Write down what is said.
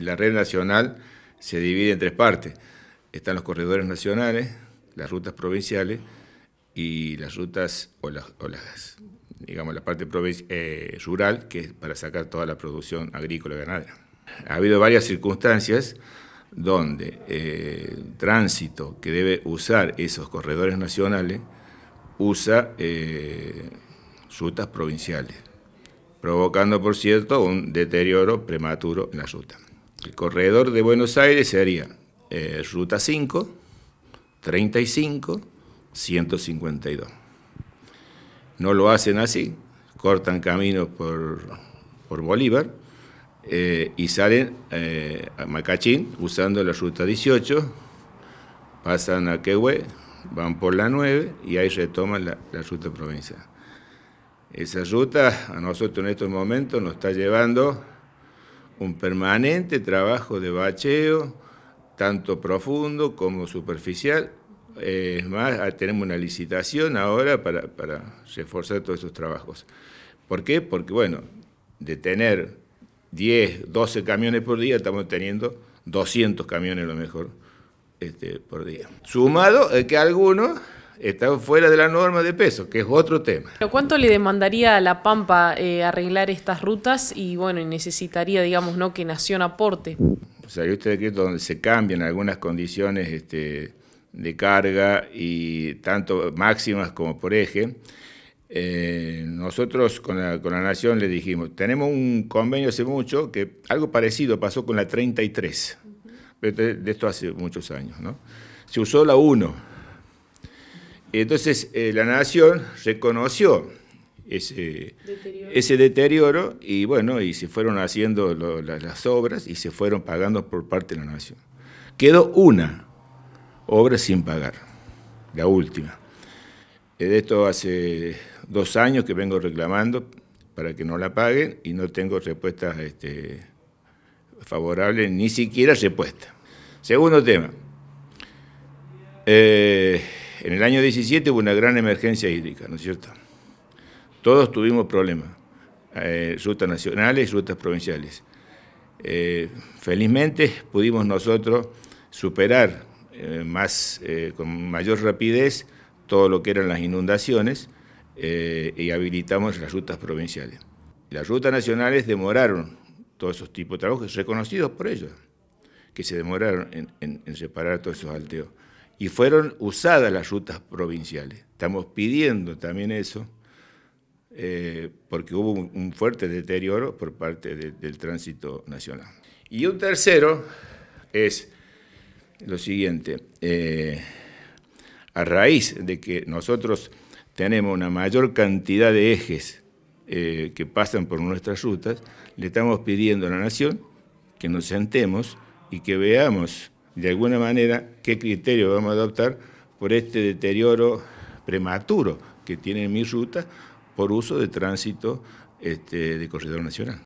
La red nacional se divide en tres partes. Están los corredores nacionales, las rutas provinciales y las rutas o las, digamos, la parte eh, rural, que es para sacar toda la producción agrícola y ganadera. Ha habido varias circunstancias donde eh, el tránsito que debe usar esos corredores nacionales usa eh, rutas provinciales, provocando, por cierto, un deterioro prematuro en la ruta. El corredor de Buenos Aires sería eh, Ruta 5, 35, 152. No lo hacen así, cortan camino por, Bolívar eh, y salen eh, a Macachín usando la Ruta 18, pasan a Quehue, van por la 9 y ahí retoman la, la Ruta Provincial. Esa ruta a nosotros en estos momentos nos está llevando un permanente trabajo de bacheo, tanto profundo como superficial. Es más, ah, tenemos una licitación ahora para, reforzar todos esos trabajos. ¿Por qué? Porque, bueno, de tener 10, 12 camiones por día, estamos teniendo 200 camiones a lo mejor este, por día. Sumado es que algunos está fuera de la norma de peso, que es otro tema. ¿Pero cuánto le demandaría a La Pampa eh, arreglar estas rutas y bueno, necesitaría, digamos, no que Nación aporte? O sea, yo usted decreto donde se cambian algunas condiciones este, de carga y tanto máximas como por eje. Eh, nosotros con la, Nación le dijimos, tenemos un convenio hace mucho que algo parecido pasó con la 33, de, de esto hace muchos años, ¿no? Se usó la 1 entonces eh, la nación reconoció ese deterioro. y bueno, y se fueron haciendo las obras y se fueron pagando por parte de la nación. Quedó una obra sin pagar, la última. Eh, de esto hace dos años que vengo reclamando para que no la paguen y no tengo respuestas este, favorables, ni siquiera respuesta. Segundo tema. Eh, en el año 17 hubo una gran emergencia hídrica, ¿no es cierto? Todos tuvimos problemas, eh, rutas nacionales, rutas provinciales. Eh, felizmente pudimos nosotros superar eh, más, con mayor rapidez todo lo que eran las inundaciones y habilitamos las rutas provinciales. Las rutas nacionales demoraron todos esos tipos de trabajos reconocidos por ellos, que se demoraron en, en reparar todos esos alteos y fueron usadas las rutas provinciales. Estamos pidiendo también eso, eh, porque hubo un, fuerte deterioro por parte del tránsito nacional. Y un tercero es lo siguiente, eh, a raíz de que nosotros tenemos una mayor cantidad de ejes eh, que pasan por nuestras rutas, le estamos pidiendo a la Nación que nos sentemos y que veamos de alguna manera qué criterio vamos a adoptar por este deterioro prematuro que tiene mi ruta por uso de tránsito este, de corredor nacional.